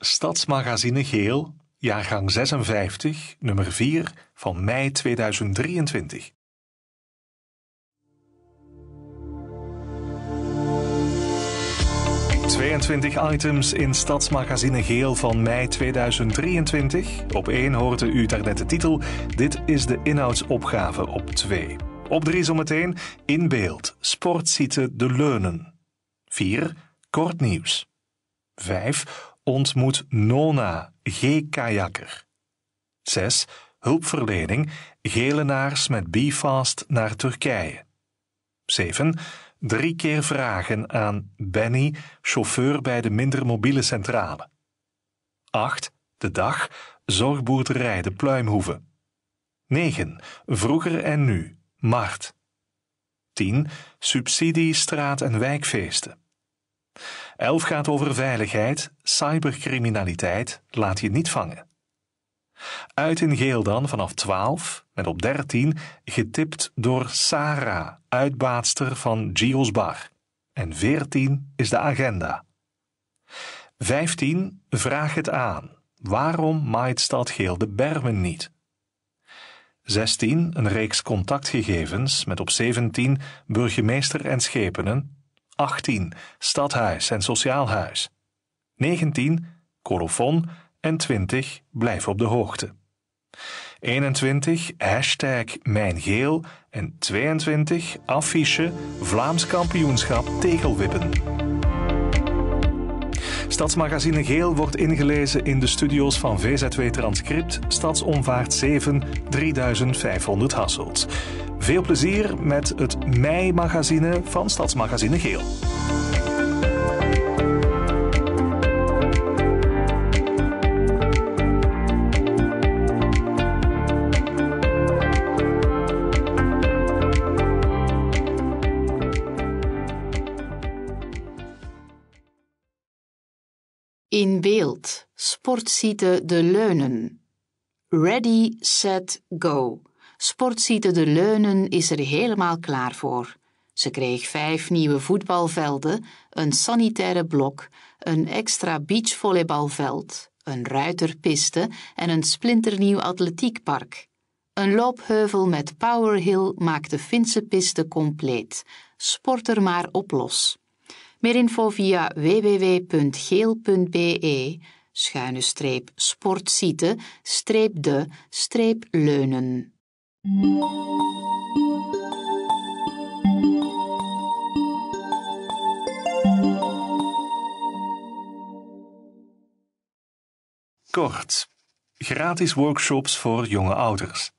Stadsmagazine Geel, jaargang 56, nummer 4 van mei 2023. ...22 items in Stadsmagazine Geel van mei 2023. Op 1 hoorde u daarnet de titel. Dit is de inhoudsopgave op 2. Op 3 zometeen in beeld. Sportsite De Leunen. 4. Kort nieuws. 5. Ontmoet Nona, G-kajakker. 6. Hulpverlening, gelenaars met Bfast naar Turkije. 7. Drie keer vragen aan Benny, chauffeur bij de minder mobiele centrale. 8. De dag, zorgboerderij de Pluimhoeve. 9. Vroeger en nu, Mart. 10. Subsidie, straat- en wijkfeesten. 11 gaat over veiligheid, cybercriminaliteit laat je niet vangen. Uit in geel dan vanaf 12 met op 13 getipt door Sarah, uitbaatster van Gios Bar. En 14 is de agenda. 15. Vraag het aan. Waarom maait stad geel de bermen niet? 16. Een reeks contactgegevens met op 17 burgemeester en schepenen 18 stadhuis en sociaal huis, 19 colofon en 20 blijf op de hoogte. 21 hashtag Mijngeel en 22 affiche Vlaams kampioenschap tegelwippen. Stadsmagazine Geel wordt ingelezen in de studio's van VZW Transcript, Stadsomvaart 7, 3500 Hasselt. Veel plezier met het mei-magazine van Stadsmagazine Geel. beeld, de leunen. Ready, set, go. Sportsite de leunen is er helemaal klaar voor. Ze kreeg vijf nieuwe voetbalvelden, een sanitaire blok, een extra beachvolleybalveld, een ruiterpiste en een splinternieuw atletiekpark. Een loopheuvel met powerhill maakt de Finse piste compleet. Sport er maar op los. Meer info via www.geel.be schuine streep sportsite streep de streep leunen. Kort. Gratis workshops voor jonge ouders.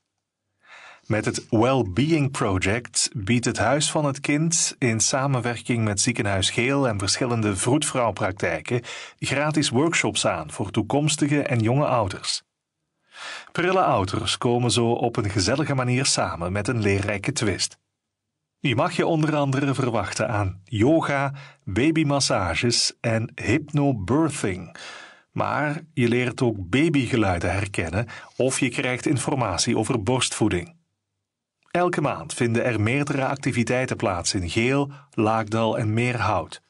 Met het Wellbeing Project biedt het Huis van het Kind in samenwerking met Ziekenhuis Geel en verschillende vroedvrouwpraktijken gratis workshops aan voor toekomstige en jonge ouders. Prille ouders komen zo op een gezellige manier samen met een leerrijke twist. Je mag je onder andere verwachten aan yoga, babymassages en hypnobirthing. Maar je leert ook babygeluiden herkennen of je krijgt informatie over borstvoeding. Elke maand vinden er meerdere activiteiten plaats in Geel, Laakdal en Meerhout.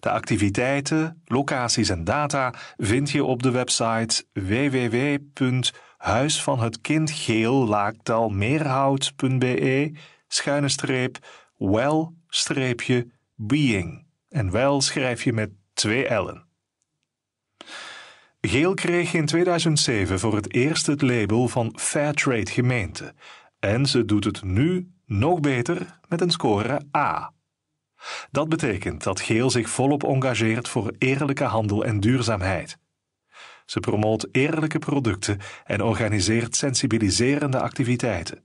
De activiteiten, locaties en data vind je op de website www.huisvanhetkindgeellaakdalmeerhout.be schuine streep well being. En wel schrijf je met twee L'en. Geel kreeg in 2007 voor het eerst het label van Fairtrade Gemeente en ze doet het nu nog beter met een score A. Dat betekent dat Geel zich volop engageert voor eerlijke handel en duurzaamheid. Ze promoot eerlijke producten en organiseert sensibiliserende activiteiten.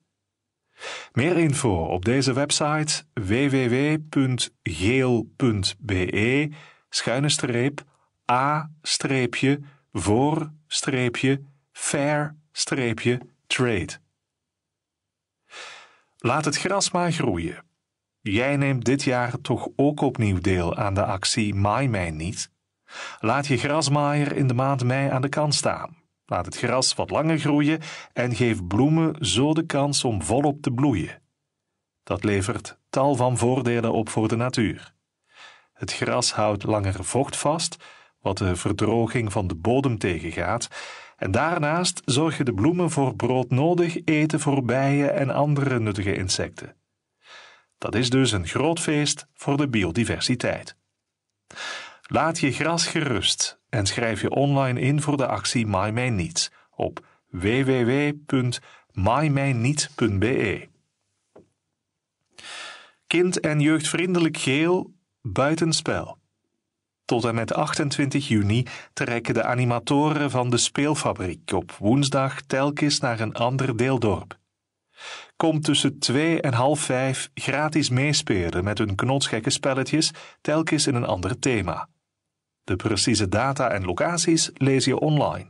Meer info op deze website www.geel.be a voor fair trade. Laat het gras maar groeien. Jij neemt dit jaar toch ook opnieuw deel aan de actie Maai mij niet. Laat je grasmaaier in de maand mei aan de kant staan. Laat het gras wat langer groeien en geef bloemen zo de kans om volop te bloeien. Dat levert tal van voordelen op voor de natuur. Het gras houdt langer vocht vast, wat de verdroging van de bodem tegengaat, en daarnaast zorgen de bloemen voor broodnodig eten voor bijen en andere nuttige insecten. Dat is dus een groot feest voor de biodiversiteit. Laat je gras gerust en schrijf je online in voor de actie Maai Niets op www.maaimijniet.be. Kind- en jeugdvriendelijk geel buitenspel. Tot en met 28 juni trekken de animatoren van de speelfabriek op woensdag telkens naar een ander deeldorp. Kom tussen twee en half vijf gratis meespelen met hun knotsgekke spelletjes, telkens in een ander thema. De precieze data en locaties lees je online.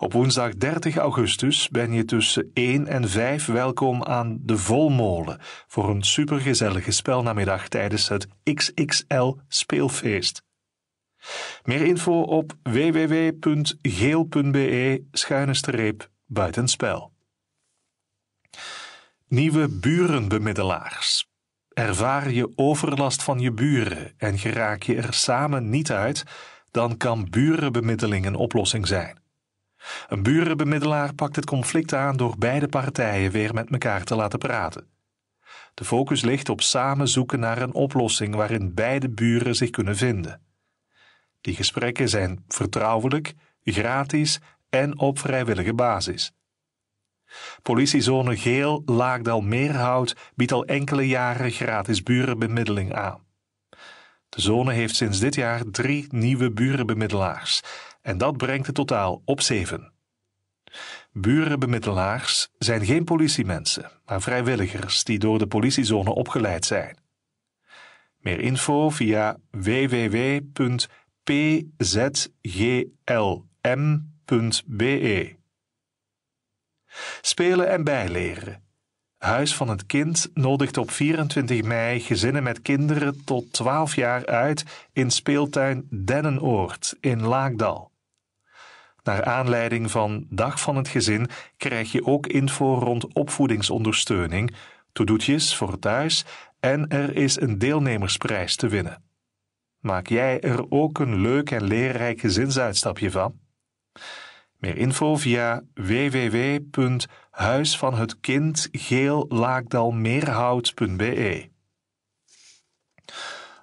Op woensdag 30 augustus ben je tussen 1 en 5 welkom aan de Volmolen voor een supergezellige spelnamiddag tijdens het XXL speelfeest. Meer info op www.geel.be schuine buitenspel. Nieuwe burenbemiddelaars. Ervaar je overlast van je buren en geraak je er samen niet uit, dan kan burenbemiddeling een oplossing zijn. Een burenbemiddelaar pakt het conflict aan door beide partijen weer met elkaar te laten praten. De focus ligt op samen zoeken naar een oplossing waarin beide buren zich kunnen vinden. Die gesprekken zijn vertrouwelijk, gratis en op vrijwillige basis. Politiezone Geel Laagdal Meerhout biedt al enkele jaren gratis burenbemiddeling aan. De zone heeft sinds dit jaar drie nieuwe burenbemiddelaars en dat brengt het totaal op zeven. Burenbemiddelaars zijn geen politiemensen, maar vrijwilligers die door de politiezone opgeleid zijn. Meer info via www.pzglm.be. Spelen en bijleren Huis van het Kind nodigt op 24 mei gezinnen met kinderen tot 12 jaar uit in speeltuin Dennenoord in Laakdal. Naar aanleiding van Dag van het Gezin krijg je ook info rond opvoedingsondersteuning, toedoetjes voor thuis en er is een deelnemersprijs te winnen. Maak jij er ook een leuk en leerrijk gezinsuitstapje van? Meer info via www.huisvanhetkindgeellaakdalmeerhout.be.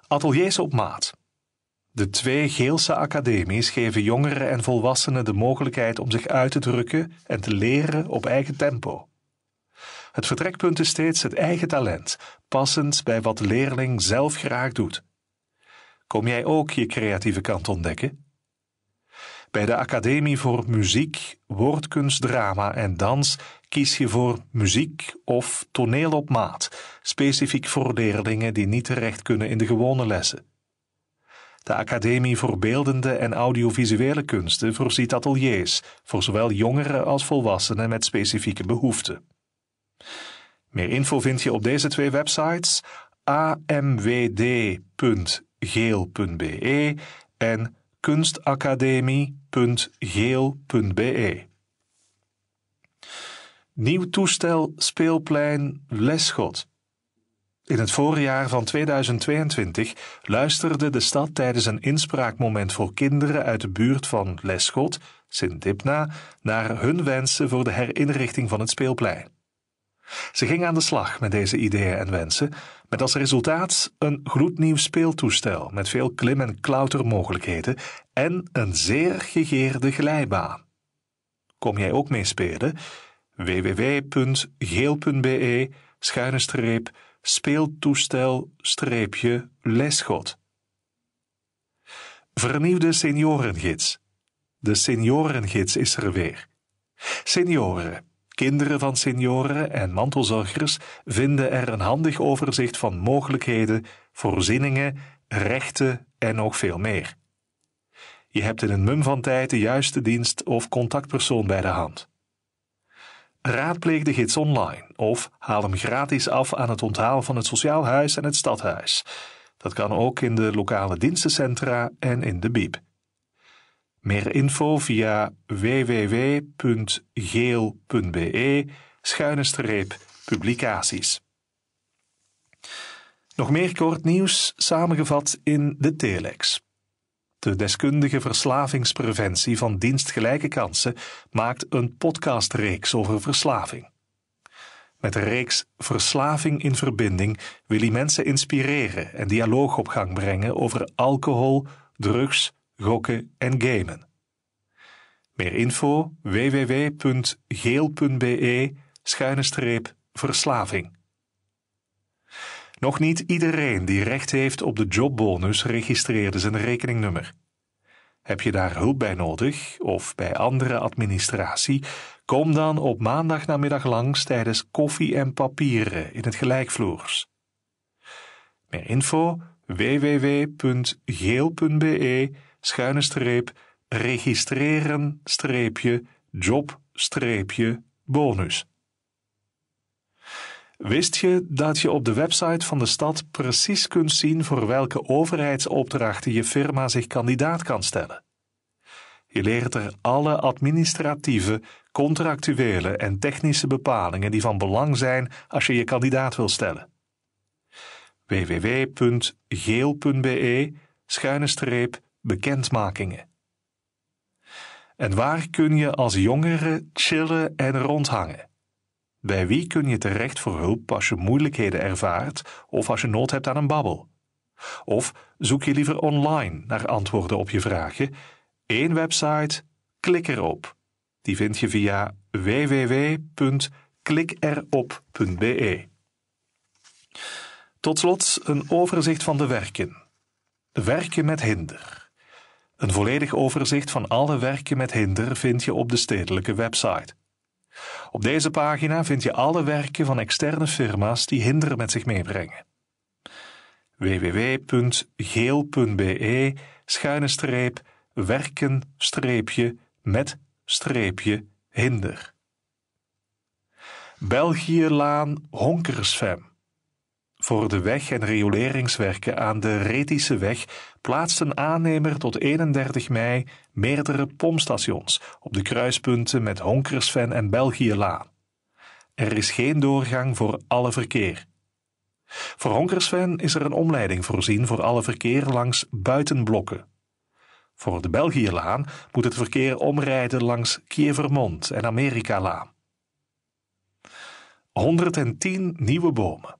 Ateliers op maat. De twee Geelse academies geven jongeren en volwassenen de mogelijkheid om zich uit te drukken en te leren op eigen tempo. Het vertrekpunt is steeds het eigen talent, passend bij wat de leerling zelf graag doet. Kom jij ook je creatieve kant ontdekken? Bij de Academie voor Muziek, Woordkunst, Drama en Dans kies je voor muziek of toneel op maat, specifiek voor leerlingen die niet terecht kunnen in de gewone lessen. De Academie voor Beeldende en Audiovisuele Kunsten voorziet ateliers voor zowel jongeren als volwassenen met specifieke behoeften. Meer info vind je op deze twee websites amwd.geel.be en kunstacademie.geel.be. Nieuw toestel speelplein leschot. In het voorjaar van 2022 luisterde de stad tijdens een inspraakmoment voor kinderen uit de buurt van leschot, Sint-Dipna, naar hun wensen voor de herinrichting van het speelplein. Ze ging aan de slag met deze ideeën en wensen, met als resultaat een gloednieuw speeltoestel met veel klim- en klautermogelijkheden en een zeer gegeerde glijbaan. Kom jij ook mee spelen? www.geel.be schuine streep speeltoestel streepje lesgod. Vernieuwde seniorengids. De seniorengids is er weer. Senioren Kinderen van senioren en mantelzorgers vinden er een handig overzicht van mogelijkheden, voorzieningen, rechten en nog veel meer. Je hebt in een mum van tijd de juiste dienst of contactpersoon bij de hand. Raadpleeg de gids online of haal hem gratis af aan het onthaal van het Sociaal Huis en het Stadhuis. Dat kan ook in de lokale dienstencentra en in de BIEB. Meer info via www.geel.be schuine publicaties. Nog meer kort nieuws samengevat in de Telex. De deskundige verslavingspreventie van Dienst Gelijke Kansen maakt een podcastreeks over verslaving. Met de reeks Verslaving in Verbinding wil hij mensen inspireren en dialoog op gang brengen over alcohol, drugs, gokken en gamen. Meer info www.geel.be schuine verslaving. Nog niet iedereen die recht heeft op de jobbonus registreerde zijn rekeningnummer. Heb je daar hulp bij nodig of bij andere administratie? Kom dan op maandagnamiddag langs tijdens koffie en papieren in het gelijkvloers. Meer info www.geel.be schuine streep, registreren, streepje, job, streepje, bonus. Wist je dat je op de website van de stad precies kunt zien voor welke overheidsopdrachten je firma zich kandidaat kan stellen? Je leert er alle administratieve, contractuele en technische bepalingen die van belang zijn als je je kandidaat wil stellen. www.geel.be schuine streep bekendmakingen. En waar kun je als jongere chillen en rondhangen? Bij wie kun je terecht voor hulp als je moeilijkheden ervaart of als je nood hebt aan een babbel? Of zoek je liever online naar antwoorden op je vragen? Eén website, klik erop. Die vind je via www.klikerop.be. Tot slot een overzicht van de werken. Werken met hinder. Een volledig overzicht van alle werken met hinder vind je op de stedelijke website. Op deze pagina vind je alle werken van externe firma's die hinder met zich meebrengen. www.geel.be schuine streep werken streepje met streepje hinder. België-laan Honkersfem voor de weg- en rioleringswerken aan de Retische Weg plaatst aannemer tot 31 mei meerdere pompstations op de kruispunten met Honkersven en belgië Er is geen doorgang voor alle verkeer. Voor Honkersven is er een omleiding voorzien voor alle verkeer langs buitenblokken. Voor de België-laan moet het verkeer omrijden langs Kievermond en Amerikalaan. 110 nieuwe bomen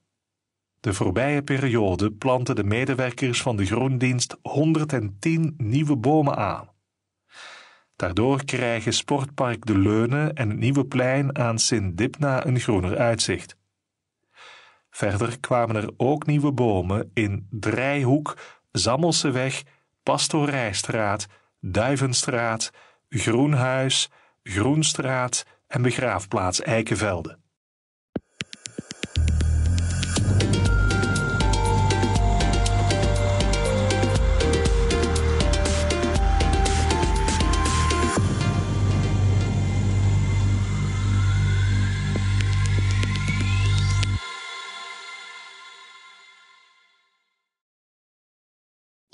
de voorbije periode planten de medewerkers van de Groendienst 110 nieuwe bomen aan. Daardoor krijgen Sportpark De Leunen en het nieuwe plein aan Sint-Dipna een groener uitzicht. Verder kwamen er ook nieuwe bomen in Drijhoek, Zammelseweg, Pastorijstraat, Duivenstraat, Groenhuis, Groenstraat en begraafplaats Eikenvelde.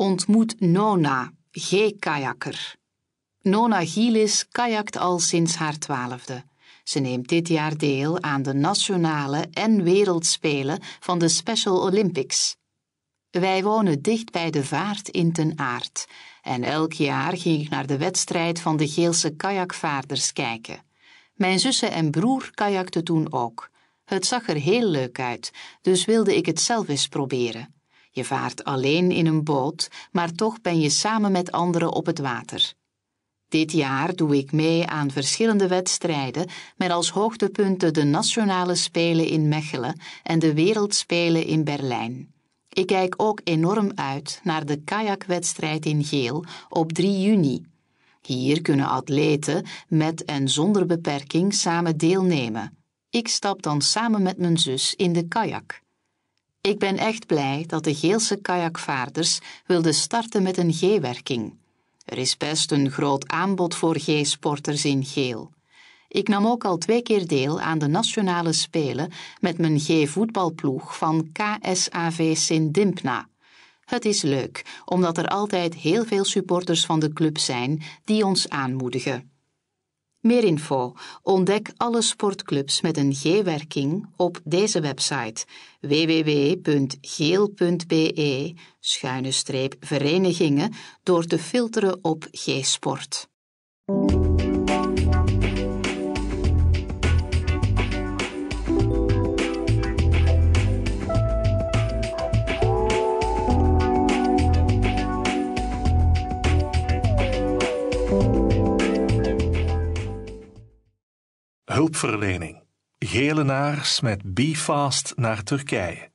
ontmoet Nona, G-kajakker. Nona Gielis kajakt al sinds haar twaalfde. Ze neemt dit jaar deel aan de nationale en wereldspelen van de Special Olympics. Wij wonen dicht bij de vaart in Ten Aard en elk jaar ging ik naar de wedstrijd van de Geelse kajakvaarders kijken. Mijn zussen en broer kajakten toen ook. Het zag er heel leuk uit, dus wilde ik het zelf eens proberen. Je vaart alleen in een boot, maar toch ben je samen met anderen op het water. Dit jaar doe ik mee aan verschillende wedstrijden, met als hoogtepunten de Nationale Spelen in Mechelen en de Wereldspelen in Berlijn. Ik kijk ook enorm uit naar de kajakwedstrijd in Geel op 3 juni. Hier kunnen atleten met en zonder beperking samen deelnemen. Ik stap dan samen met mijn zus in de kajak. Ik ben echt blij dat de Geelse kajakvaarders wilden starten met een G-werking. Er is best een groot aanbod voor G-sporters in Geel. Ik nam ook al twee keer deel aan de nationale spelen met mijn G-voetbalploeg van KSAV Sint-Dimpna. Het is leuk, omdat er altijd heel veel supporters van de club zijn die ons aanmoedigen. Meer info. Ontdek alle sportclubs met een G-werking op deze website www.geel.be verenigingen door te filteren op G-sport. Hulpverlening. Gelenaars met Fast naar Turkije.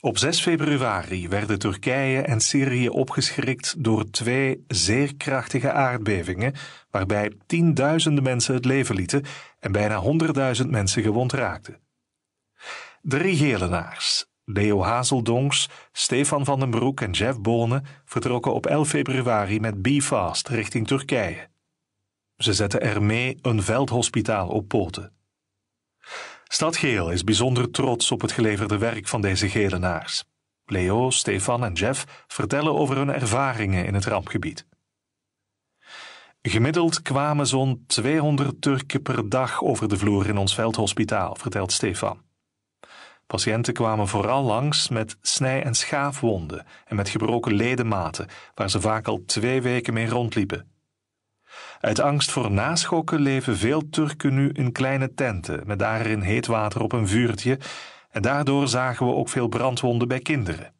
Op 6 februari werden Turkije en Syrië opgeschrikt door twee zeer krachtige aardbevingen, waarbij tienduizenden mensen het leven lieten en bijna 100.000 mensen gewond raakten. Drie Gelenaars, Leo Hazeldonks, Stefan van den Broek en Jeff Bonen, vertrokken op 11 februari met Fast richting Turkije. Ze zetten ermee een veldhospitaal op poten. Stad Geel is bijzonder trots op het geleverde werk van deze gelenaars. Leo, Stefan en Jeff vertellen over hun ervaringen in het rampgebied. Gemiddeld kwamen zo'n 200 Turken per dag over de vloer in ons veldhospitaal, vertelt Stefan. Patiënten kwamen vooral langs met snij- en schaafwonden en met gebroken ledematen, waar ze vaak al twee weken mee rondliepen. Uit angst voor naschokken leven veel Turken nu in kleine tenten, met daarin heet water op een vuurtje, en daardoor zagen we ook veel brandwonden bij kinderen.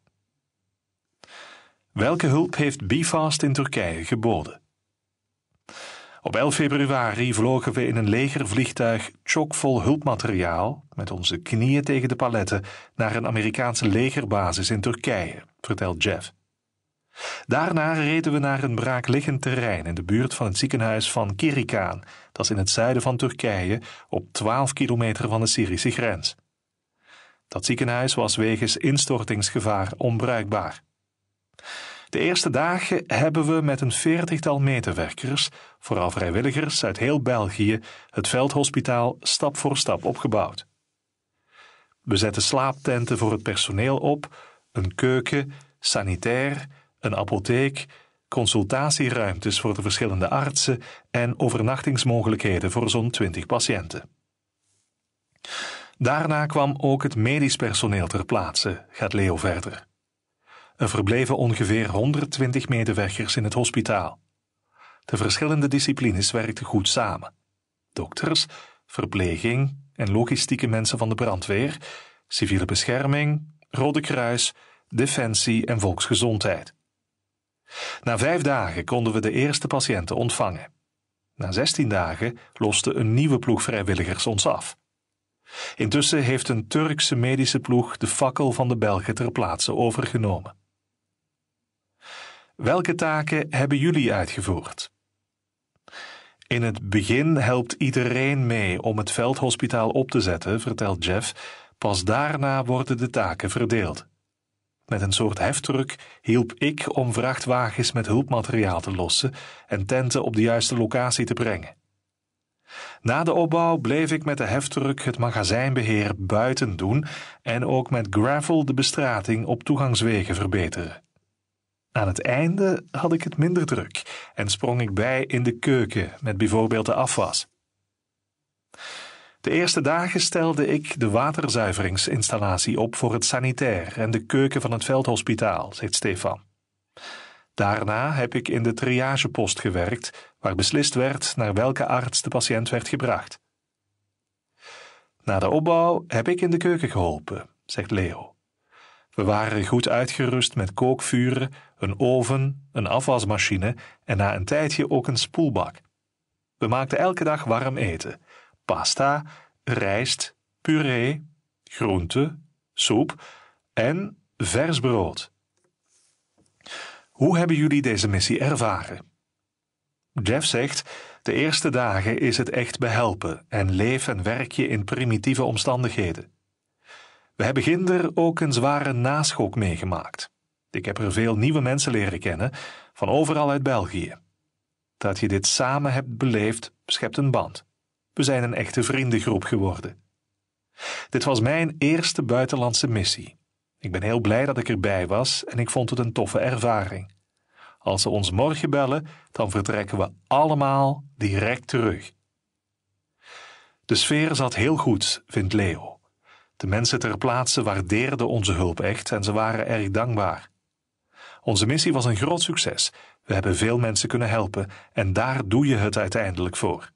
Welke hulp heeft Bifast in Turkije geboden? Op 11 februari vlogen we in een legervliegtuig chockvol hulpmateriaal, met onze knieën tegen de paletten, naar een Amerikaanse legerbasis in Turkije, vertelt Jeff. Daarna reden we naar een braakliggend terrein in de buurt van het ziekenhuis van Kirikaan, dat is in het zuiden van Turkije, op 12 kilometer van de Syrische grens. Dat ziekenhuis was wegens instortingsgevaar onbruikbaar. De eerste dagen hebben we met een veertigtal medewerkers, vooral vrijwilligers uit heel België, het veldhospitaal stap voor stap opgebouwd. We zetten slaaptenten voor het personeel op, een keuken, sanitair een apotheek, consultatieruimtes voor de verschillende artsen en overnachtingsmogelijkheden voor zo'n 20 patiënten. Daarna kwam ook het medisch personeel ter plaatse, gaat Leo verder. Er verbleven ongeveer 120 medewerkers in het hospitaal. De verschillende disciplines werkten goed samen. Dokters, verpleging en logistieke mensen van de brandweer, civiele bescherming, Rode Kruis, Defensie en Volksgezondheid. Na vijf dagen konden we de eerste patiënten ontvangen. Na 16 dagen loste een nieuwe ploeg vrijwilligers ons af. Intussen heeft een Turkse medische ploeg de fakkel van de Belgen ter plaatse overgenomen. Welke taken hebben jullie uitgevoerd? In het begin helpt iedereen mee om het veldhospitaal op te zetten, vertelt Jeff. Pas daarna worden de taken verdeeld. Met een soort heftruck hielp ik om vrachtwagens met hulpmateriaal te lossen en tenten op de juiste locatie te brengen. Na de opbouw bleef ik met de heftruck het magazijnbeheer buiten doen en ook met gravel de bestrating op toegangswegen verbeteren. Aan het einde had ik het minder druk en sprong ik bij in de keuken met bijvoorbeeld de afwas. De eerste dagen stelde ik de waterzuiveringsinstallatie op voor het sanitair en de keuken van het veldhospitaal, zegt Stefan. Daarna heb ik in de triagepost gewerkt, waar beslist werd naar welke arts de patiënt werd gebracht. Na de opbouw heb ik in de keuken geholpen, zegt Leo. We waren goed uitgerust met kookvuren, een oven, een afwasmachine en na een tijdje ook een spoelbak. We maakten elke dag warm eten pasta, rijst, puree, groente, soep en vers brood. Hoe hebben jullie deze missie ervaren? Jeff zegt: De eerste dagen is het echt behelpen en leef en werk je in primitieve omstandigheden. We hebben ginder ook een zware naschok meegemaakt. Ik heb er veel nieuwe mensen leren kennen, van overal uit België. Dat je dit samen hebt beleefd, schept een band. We zijn een echte vriendengroep geworden. Dit was mijn eerste buitenlandse missie. Ik ben heel blij dat ik erbij was en ik vond het een toffe ervaring. Als ze ons morgen bellen, dan vertrekken we allemaal direct terug. De sfeer zat heel goed, vindt Leo. De mensen ter plaatse waardeerden onze hulp echt en ze waren erg dankbaar. Onze missie was een groot succes. We hebben veel mensen kunnen helpen en daar doe je het uiteindelijk voor.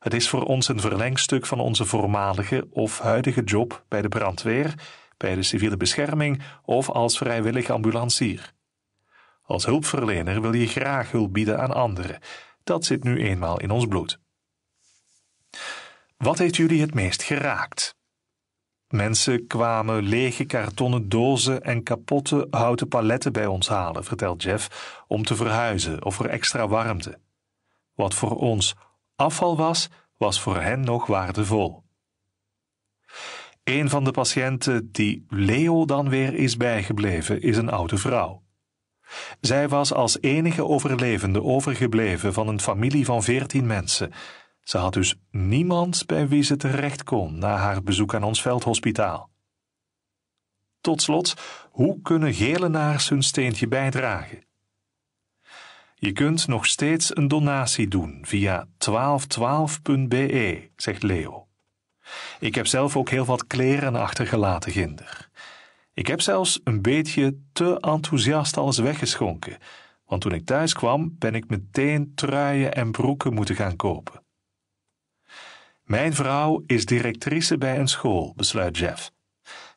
Het is voor ons een verlengstuk van onze voormalige of huidige job bij de brandweer, bij de civiele bescherming of als vrijwillig ambulancier. Als hulpverlener wil je graag hulp bieden aan anderen. Dat zit nu eenmaal in ons bloed. Wat heeft jullie het meest geraakt? Mensen kwamen lege kartonnen dozen en kapotte houten paletten bij ons halen, vertelt Jeff, om te verhuizen of voor extra warmte. Wat voor ons afval was, was voor hen nog waardevol. Een van de patiënten die Leo dan weer is bijgebleven, is een oude vrouw. Zij was als enige overlevende overgebleven van een familie van veertien mensen. Ze had dus niemand bij wie ze terecht kon na haar bezoek aan ons veldhospitaal. Tot slot, hoe kunnen gelenaars hun steentje bijdragen? Je kunt nog steeds een donatie doen via 1212.be, zegt Leo. Ik heb zelf ook heel wat kleren achtergelaten, Ginder. Ik heb zelfs een beetje te enthousiast alles weggeschonken, want toen ik thuis kwam ben ik meteen truien en broeken moeten gaan kopen. Mijn vrouw is directrice bij een school, besluit Jeff.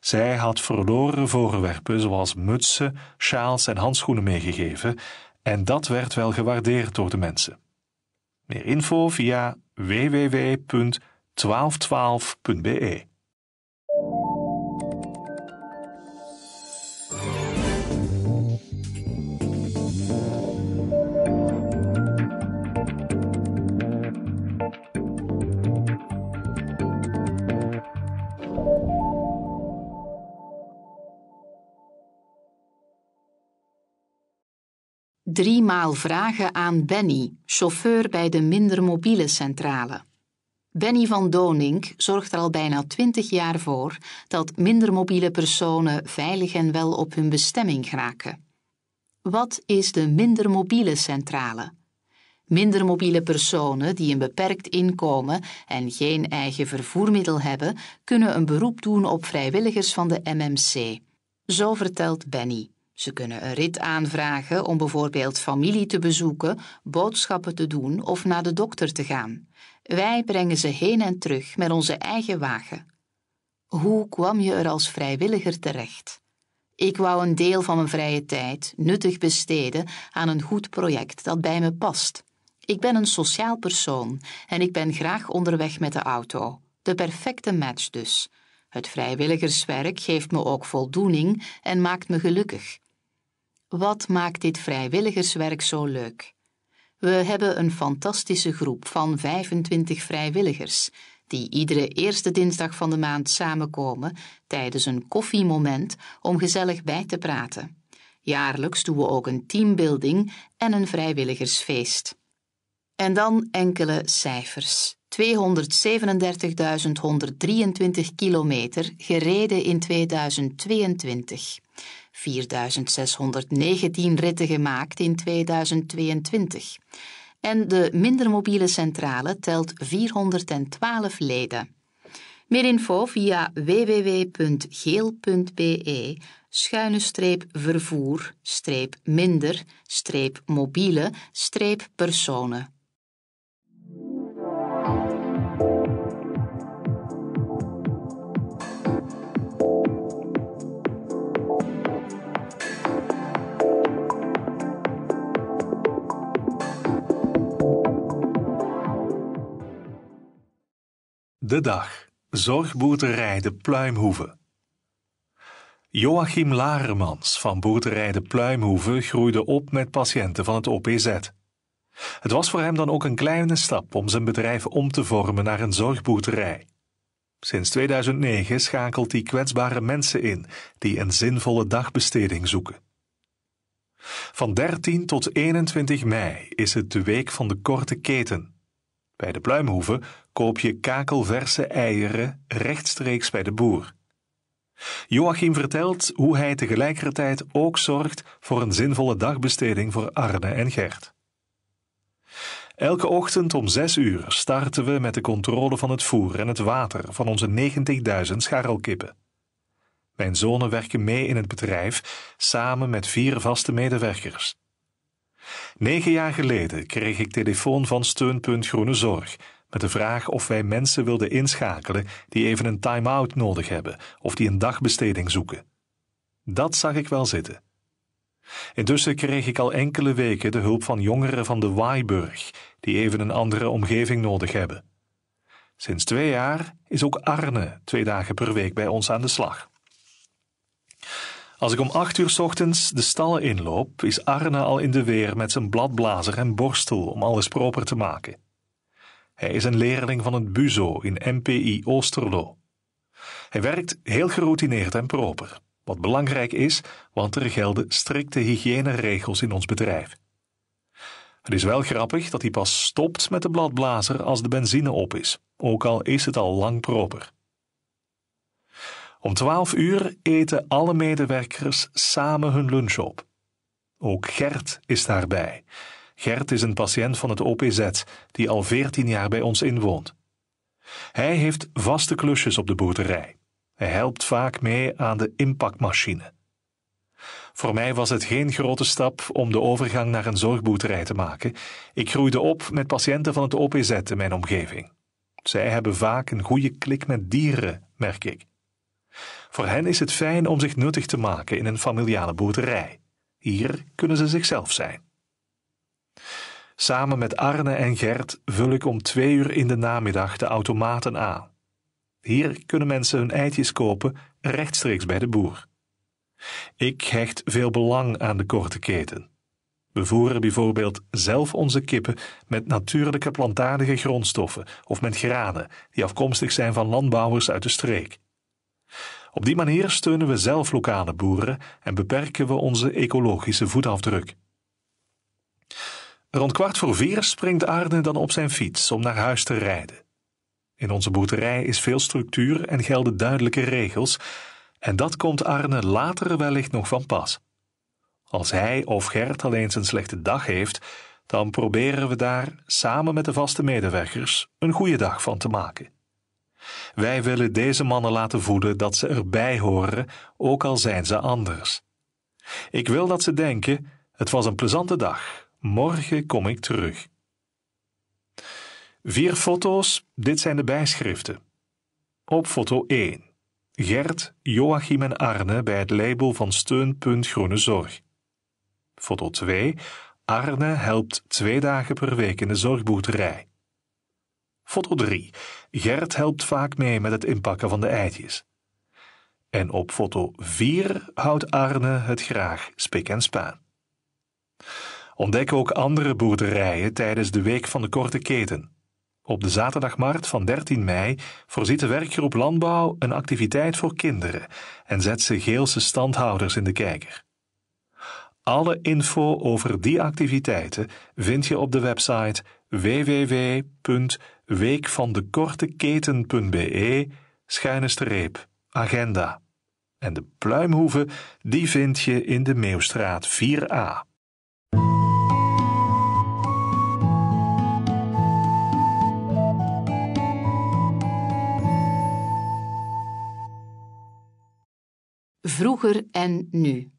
Zij had verloren voorwerpen zoals mutsen, sjaals en handschoenen meegegeven, en dat werd wel gewaardeerd door de mensen. Meer info via www.1212.be. Drie maal vragen aan Benny, chauffeur bij de minder mobiele centrale. Benny van Donink zorgt er al bijna twintig jaar voor dat minder mobiele personen veilig en wel op hun bestemming geraken. Wat is de minder mobiele centrale? Minder mobiele personen die een beperkt inkomen en geen eigen vervoermiddel hebben, kunnen een beroep doen op vrijwilligers van de MMC. Zo vertelt Benny. Ze kunnen een rit aanvragen om bijvoorbeeld familie te bezoeken, boodschappen te doen of naar de dokter te gaan. Wij brengen ze heen en terug met onze eigen wagen. Hoe kwam je er als vrijwilliger terecht? Ik wou een deel van mijn vrije tijd nuttig besteden aan een goed project dat bij me past. Ik ben een sociaal persoon en ik ben graag onderweg met de auto. De perfecte match dus. Het vrijwilligerswerk geeft me ook voldoening en maakt me gelukkig. Wat maakt dit vrijwilligerswerk zo leuk? We hebben een fantastische groep van 25 vrijwilligers die iedere eerste dinsdag van de maand samenkomen tijdens een koffiemoment om gezellig bij te praten. Jaarlijks doen we ook een teambuilding en een vrijwilligersfeest. En dan enkele cijfers. 237.123 kilometer gereden in 2022. 4619 ritten gemaakt in 2022. En de minder mobiele centrale telt 412 leden. Meer info via www.geel.be schuine streep vervoer streep minder streep mobiele streep personen. De dag. Zorgboerderij De Pluimhoeve. Joachim Laremans van boerderij De Pluimhoeve groeide op met patiënten van het OPZ. Het was voor hem dan ook een kleine stap om zijn bedrijf om te vormen naar een zorgboerderij. Sinds 2009 schakelt hij kwetsbare mensen in die een zinvolle dagbesteding zoeken. Van 13 tot 21 mei is het de week van de korte keten. Bij de pluimhoeve koop je kakelverse eieren rechtstreeks bij de boer. Joachim vertelt hoe hij tegelijkertijd ook zorgt voor een zinvolle dagbesteding voor Arne en Gert. Elke ochtend om zes uur starten we met de controle van het voer en het water van onze 90.000 scharrelkippen. Mijn zonen werken mee in het bedrijf samen met vier vaste medewerkers. Negen jaar geleden kreeg ik telefoon van Steunpunt Groene Zorg met de vraag of wij mensen wilden inschakelen die even een time-out nodig hebben of die een dagbesteding zoeken. Dat zag ik wel zitten. Intussen kreeg ik al enkele weken de hulp van jongeren van de Waaiburg, die even een andere omgeving nodig hebben. Sinds twee jaar is ook Arne twee dagen per week bij ons aan de slag. Als ik om acht uur ochtends de stallen inloop, is Arne al in de weer met zijn bladblazer en borstel om alles proper te maken. Hij is een leerling van het Buzo in MPI Oosterlo. Hij werkt heel geroutineerd en proper, wat belangrijk is, want er gelden strikte hygiëneregels in ons bedrijf. Het is wel grappig dat hij pas stopt met de bladblazer als de benzine op is, ook al is het al lang proper. Om twaalf uur eten alle medewerkers samen hun lunch op. Ook Gert is daarbij. Gert is een patiënt van het OPZ die al veertien jaar bij ons inwoont. Hij heeft vaste klusjes op de boerderij. Hij helpt vaak mee aan de inpakmachine. Voor mij was het geen grote stap om de overgang naar een zorgboerderij te maken. Ik groeide op met patiënten van het OPZ in mijn omgeving. Zij hebben vaak een goede klik met dieren, merk ik. Voor hen is het fijn om zich nuttig te maken in een familiale boerderij. Hier kunnen ze zichzelf zijn. Samen met Arne en Gert vul ik om twee uur in de namiddag de automaten aan. Hier kunnen mensen hun eitjes kopen rechtstreeks bij de boer. Ik hecht veel belang aan de korte keten. We voeren bijvoorbeeld zelf onze kippen met natuurlijke plantaardige grondstoffen of met granen die afkomstig zijn van landbouwers uit de streek. Op die manier steunen we zelf lokale boeren en beperken we onze ecologische voetafdruk. Rond kwart voor vier springt Arne dan op zijn fiets om naar huis te rijden. In onze boerderij is veel structuur en gelden duidelijke regels, en dat komt Arne later wellicht nog van pas. Als hij of Gert alleen een slechte dag heeft, dan proberen we daar samen met de vaste medewerkers een goede dag van te maken. Wij willen deze mannen laten voelen dat ze erbij horen, ook al zijn ze anders. Ik wil dat ze denken: het was een plezante dag, morgen kom ik terug. Vier foto's, dit zijn de bijschriften. Op foto 1. Gert, Joachim en Arne bij het label van Steunpunt Groene Zorg. Foto 2. Arne helpt twee dagen per week in de zorgboerderij. Foto 3. Gert helpt vaak mee met het inpakken van de eitjes. En op foto 4 houdt Arne het graag spik en spaan. Ontdek ook andere boerderijen tijdens de Week van de Korte Keten. Op de zaterdagmarkt van 13 mei voorziet de werkgroep Landbouw een activiteit voor kinderen en zet ze Geelse standhouders in de kijker. Alle info over die activiteiten vind je op de website www week van de korte keten.be reep agenda. En de pluimhoeve, die vind je in de Meeuwstraat 4a. Vroeger en nu.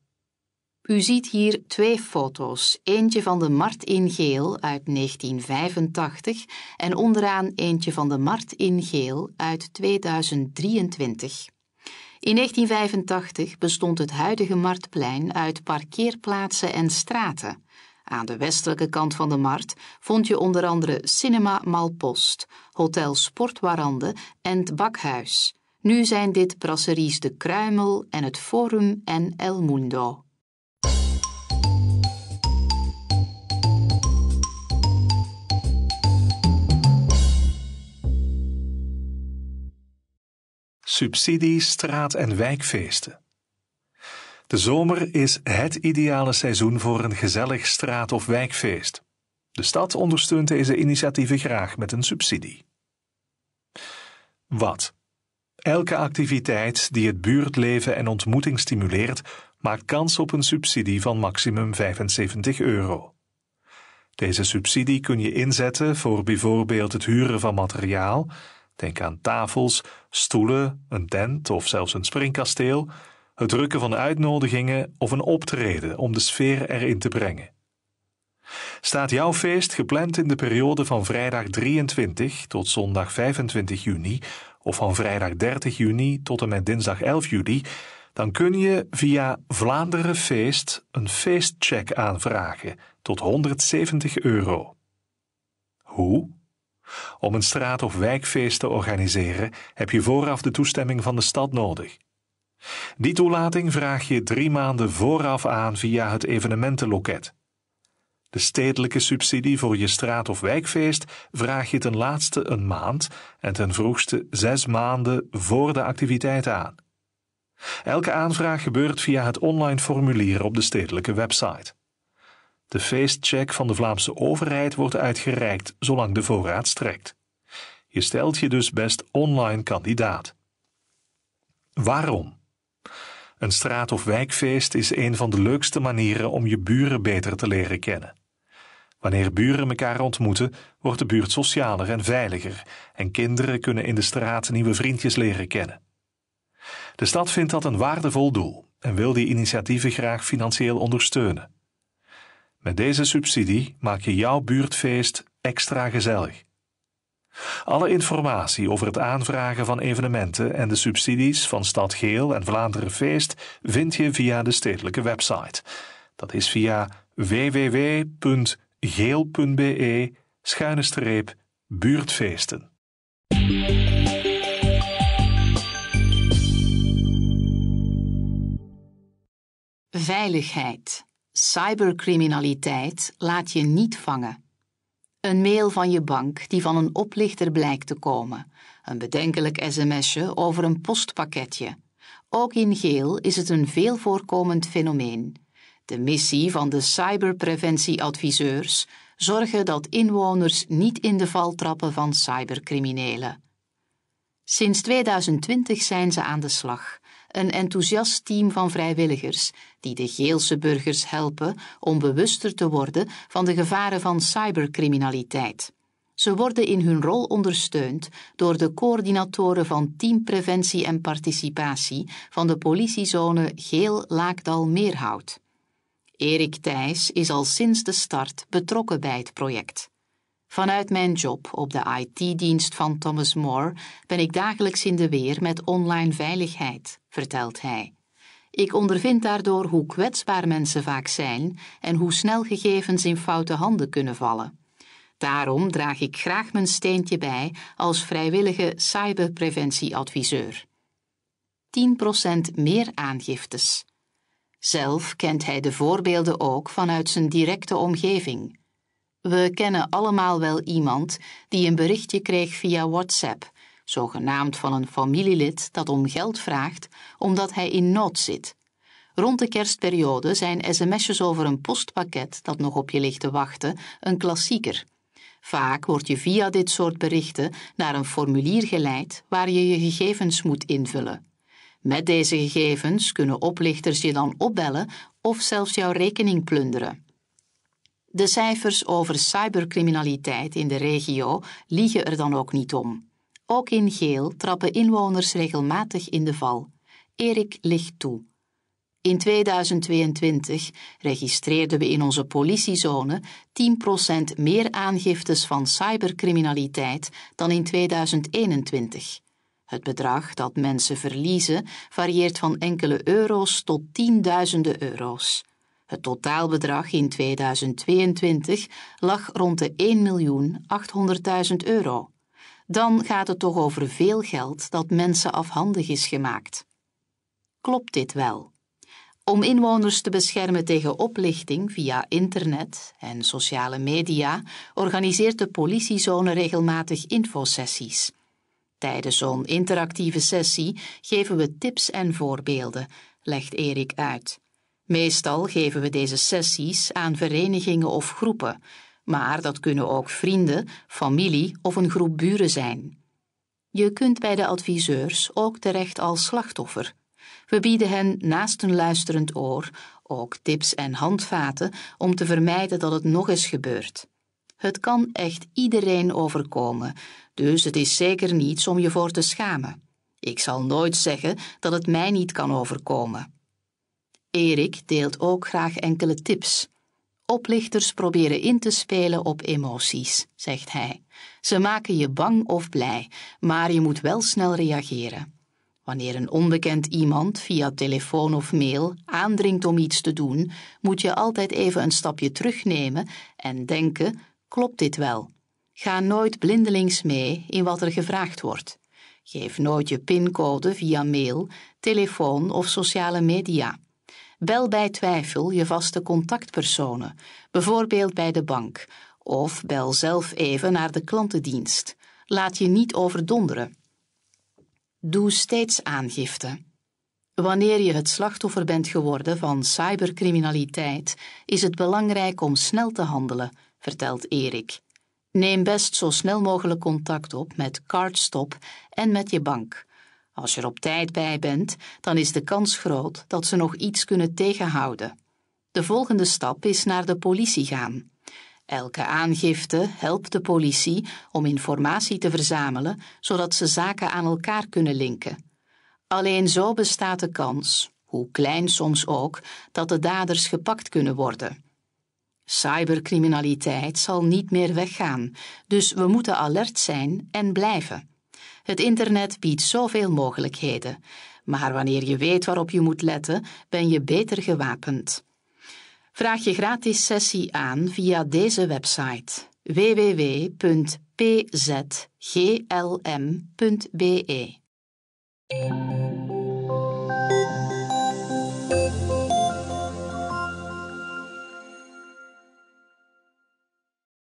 U ziet hier twee foto's, eentje van de Mart in Geel uit 1985 en onderaan eentje van de Mart in Geel uit 2023. In 1985 bestond het huidige Marktplein uit parkeerplaatsen en straten. Aan de westelijke kant van de markt vond je onder andere Cinema Malpost, Hotel Sportwarande en het Bakhuis. Nu zijn dit brasseries De Kruimel en het Forum en El Mundo. subsidies, straat- en wijkfeesten. De zomer is het ideale seizoen voor een gezellig straat- of wijkfeest. De stad ondersteunt deze initiatieven graag met een subsidie. Wat? Elke activiteit die het buurtleven en ontmoeting stimuleert, maakt kans op een subsidie van maximum 75 euro. Deze subsidie kun je inzetten voor bijvoorbeeld het huren van materiaal, Denk aan tafels, stoelen, een tent of zelfs een springkasteel, het drukken van uitnodigingen of een optreden om de sfeer erin te brengen. Staat jouw feest gepland in de periode van vrijdag 23 tot zondag 25 juni of van vrijdag 30 juni tot en met dinsdag 11 juli, dan kun je via Vlaanderen Feest een feestcheck aanvragen tot 170 euro. Hoe? Om een straat- of wijkfeest te organiseren heb je vooraf de toestemming van de stad nodig. Die toelating vraag je drie maanden vooraf aan via het evenementenloket. De stedelijke subsidie voor je straat- of wijkfeest vraag je ten laatste een maand en ten vroegste zes maanden voor de activiteit aan. Elke aanvraag gebeurt via het online formulier op de stedelijke website. De feestcheck van de Vlaamse overheid wordt uitgereikt zolang de voorraad strekt. Je stelt je dus best online kandidaat. Waarom? Een straat- of wijkfeest is een van de leukste manieren om je buren beter te leren kennen. Wanneer buren elkaar ontmoeten, wordt de buurt socialer en veiliger en kinderen kunnen in de straat nieuwe vriendjes leren kennen. De stad vindt dat een waardevol doel en wil die initiatieven graag financieel ondersteunen. Met deze subsidie maak je jouw buurtfeest extra gezellig. Alle informatie over het aanvragen van evenementen en de subsidies van Stad Geel en Vlaanderen Feest vind je via de stedelijke website. Dat is via www.geel.be buurtfeesten. Veiligheid Cybercriminaliteit laat je niet vangen. Een mail van je bank die van een oplichter blijkt te komen, een bedenkelijk sms'je over een postpakketje. Ook in geel is het een veel voorkomend fenomeen. De missie van de cyberpreventieadviseurs zorgen dat inwoners niet in de val trappen van cybercriminelen. Sinds 2020 zijn ze aan de slag een enthousiast team van vrijwilligers die de Geelse burgers helpen om bewuster te worden van de gevaren van cybercriminaliteit. Ze worden in hun rol ondersteund door de coördinatoren van teampreventie en participatie van de politiezone Geel Laakdal Meerhout. Erik Thijs is al sinds de start betrokken bij het project. Vanuit mijn job op de IT-dienst van Thomas More ben ik dagelijks in de weer met online veiligheid, vertelt hij. Ik ondervind daardoor hoe kwetsbaar mensen vaak zijn en hoe snel gegevens in foute handen kunnen vallen. Daarom draag ik graag mijn steentje bij als vrijwillige cyberpreventieadviseur. 10% meer aangiftes. Zelf kent hij de voorbeelden ook vanuit zijn directe omgeving. We kennen allemaal wel iemand die een berichtje kreeg via WhatsApp, zogenaamd van een familielid dat om geld vraagt omdat hij in nood zit. Rond de kerstperiode zijn sms'jes over een postpakket dat nog op je ligt te wachten een klassieker. Vaak word je via dit soort berichten naar een formulier geleid waar je je gegevens moet invullen. Met deze gegevens kunnen oplichters je dan opbellen of zelfs jouw rekening plunderen. De cijfers over cybercriminaliteit in de regio liegen er dan ook niet om. Ook in Geel trappen inwoners regelmatig in de val. Erik ligt toe. In 2022 registreerden we in onze politiezone 10% meer aangiftes van cybercriminaliteit dan in 2021. Het bedrag dat mensen verliezen varieert van enkele euro's tot tienduizenden euro's. Het totaalbedrag in 2022 lag rond de 1.800.000 euro. Dan gaat het toch over veel geld dat mensen afhandig is gemaakt. Klopt dit wel? Om inwoners te beschermen tegen oplichting via internet en sociale media organiseert de politiezone regelmatig infosessies. Tijdens zo'n interactieve sessie geven we tips en voorbeelden, legt Erik uit. Meestal geven we deze sessies aan verenigingen of groepen, maar dat kunnen ook vrienden, familie of een groep buren zijn. Je kunt bij de adviseurs ook terecht als slachtoffer. We bieden hen naast een luisterend oor ook tips en handvaten om te vermijden dat het nog eens gebeurt. Het kan echt iedereen overkomen, dus het is zeker niets om je voor te schamen. Ik zal nooit zeggen dat het mij niet kan overkomen. Erik deelt ook graag enkele tips. Oplichters proberen in te spelen op emoties, zegt hij. Ze maken je bang of blij, maar je moet wel snel reageren. Wanneer een onbekend iemand via telefoon of mail aandringt om iets te doen, moet je altijd even een stapje terugnemen en denken: klopt dit wel? Ga nooit blindelings mee in wat er gevraagd wordt. Geef nooit je pincode via mail, telefoon of sociale media. Bel bij twijfel je vaste contactpersonen, bijvoorbeeld bij de bank, of bel zelf even naar de klantendienst. Laat je niet overdonderen. Doe steeds aangifte. Wanneer je het slachtoffer bent geworden van cybercriminaliteit, is het belangrijk om snel te handelen, vertelt Erik. Neem best zo snel mogelijk contact op met Cardstop en met je bank. Als je er op tijd bij bent, dan is de kans groot dat ze nog iets kunnen tegenhouden. De volgende stap is naar de politie gaan. Elke aangifte helpt de politie om informatie te verzamelen, zodat ze zaken aan elkaar kunnen linken. Alleen zo bestaat de kans, hoe klein soms ook, dat de daders gepakt kunnen worden. Cybercriminaliteit zal niet meer weggaan, dus we moeten alert zijn en blijven. Het internet biedt zoveel mogelijkheden, maar wanneer je weet waarop je moet letten, ben je beter gewapend. Vraag je gratis sessie aan via deze website www.pzglm.be.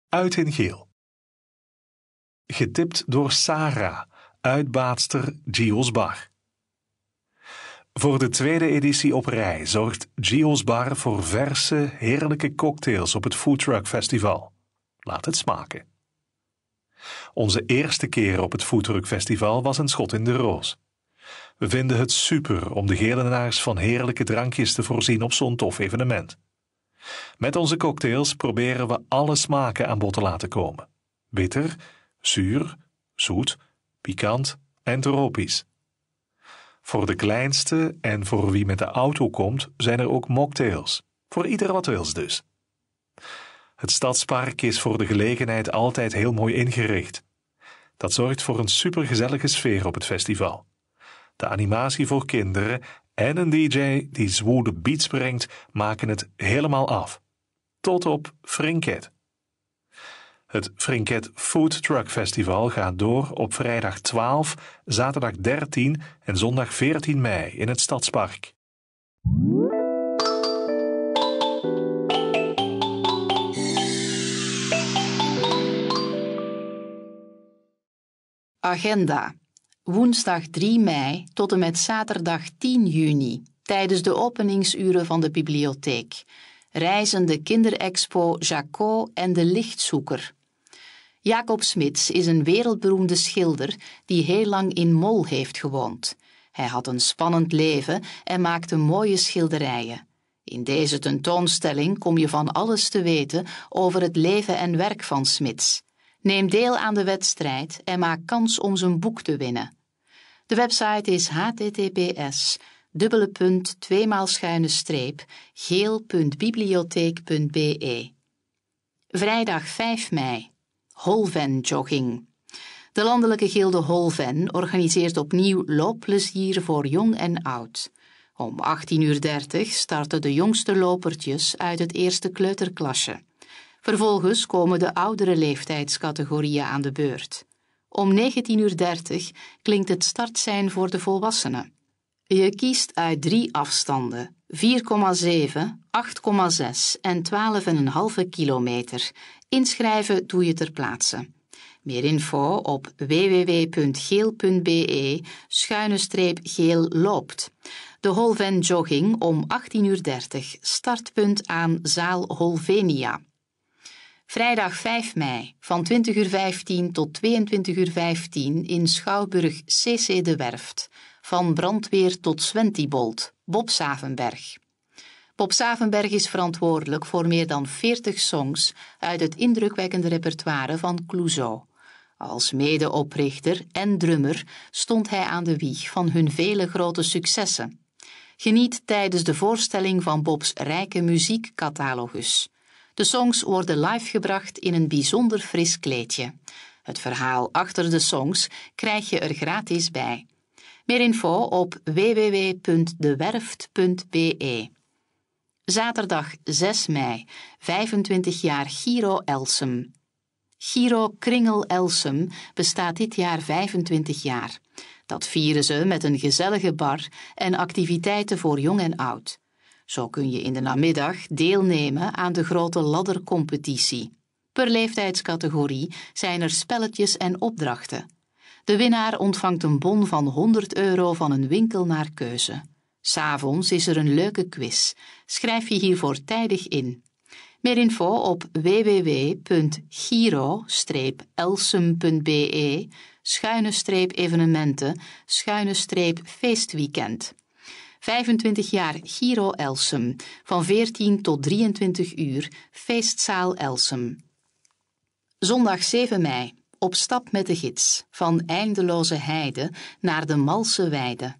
Uit in geel. Getipt door Sarah uitbaatster Gios Bar. Voor de tweede editie op rij zorgt Gios Bar voor verse, heerlijke cocktails op het Foodtruck Festival. Laat het smaken. Onze eerste keer op het Foodtruck Festival was een schot in de roos. We vinden het super om de gelenaars van heerlijke drankjes te voorzien op zo'n tof evenement. Met onze cocktails proberen we alle smaken aan bod te laten komen: bitter, zuur, zoet, pikant en tropisch. Voor de kleinste en voor wie met de auto komt, zijn er ook mocktails. Voor ieder wat wils dus. Het stadspark is voor de gelegenheid altijd heel mooi ingericht. Dat zorgt voor een supergezellige sfeer op het festival. De animatie voor kinderen en een DJ die zwoede beats brengt, maken het helemaal af. Tot op Frinket. Het Frinket Food Truck Festival gaat door op vrijdag 12, zaterdag 13 en zondag 14 mei in het Stadspark. Agenda. Woensdag 3 mei tot en met zaterdag 10 juni tijdens de openingsuren van de bibliotheek. Reizende Kinderexpo Jaco en de Lichtzoeker. Jacob Smits is een wereldberoemde schilder die heel lang in Mol heeft gewoond. Hij had een spannend leven en maakte mooie schilderijen. In deze tentoonstelling kom je van alles te weten over het leven en werk van Smits. Neem deel aan de wedstrijd en maak kans om zijn boek te winnen. De website is https dubbele punt schuine streep geel.bibliotheek.be Vrijdag 5 mei Holven-jogging. De landelijke gilde Holven organiseert opnieuw loopplezier voor jong en oud. Om 18.30 uur starten de jongste lopertjes uit het eerste kleuterklasje. Vervolgens komen de oudere leeftijdscategorieën aan de beurt. Om 19.30 uur klinkt het startsein voor de volwassenen. Je kiest uit drie afstanden: 4,7, 8,6 en 12,5 kilometer. Inschrijven doe je ter plaatse. Meer info op www.geel.be schuine streep geel loopt. De Holven jogging om 18.30 uur, startpunt aan zaal Holvenia. Vrijdag 5 mei van 20.15 uur tot 22.15 uur in Schouwburg CC de Werft. Van brandweer tot Zwentibold. Bob Savenberg. Bob Savenberg is verantwoordelijk voor meer dan 40 songs uit het indrukwekkende repertoire van Clouseau. Als medeoprichter en drummer stond hij aan de wieg van hun vele grote successen. Geniet tijdens de voorstelling van Bob's rijke muziekcatalogus. De songs worden live gebracht in een bijzonder fris kleedje. Het verhaal achter de songs krijg je er gratis bij. Meer info op www.dewerft.be. Zaterdag 6 mei, 25 jaar Giro Elsum. Giro Kringel Elsum bestaat dit jaar 25 jaar. Dat vieren ze met een gezellige bar en activiteiten voor jong en oud. Zo kun je in de namiddag deelnemen aan de grote laddercompetitie. Per leeftijdscategorie zijn er spelletjes en opdrachten. De winnaar ontvangt een bon van 100 euro van een winkel naar keuze. S'avonds is er een leuke quiz. Schrijf je hiervoor tijdig in. Meer info op www.giro-elsum.be schuine streep evenementen schuine streep feestweekend. 25 jaar Giro Elsum van 14 tot 23 uur feestzaal Elsum. Zondag 7 mei op stap met de gids, van eindeloze heide naar de malse weide.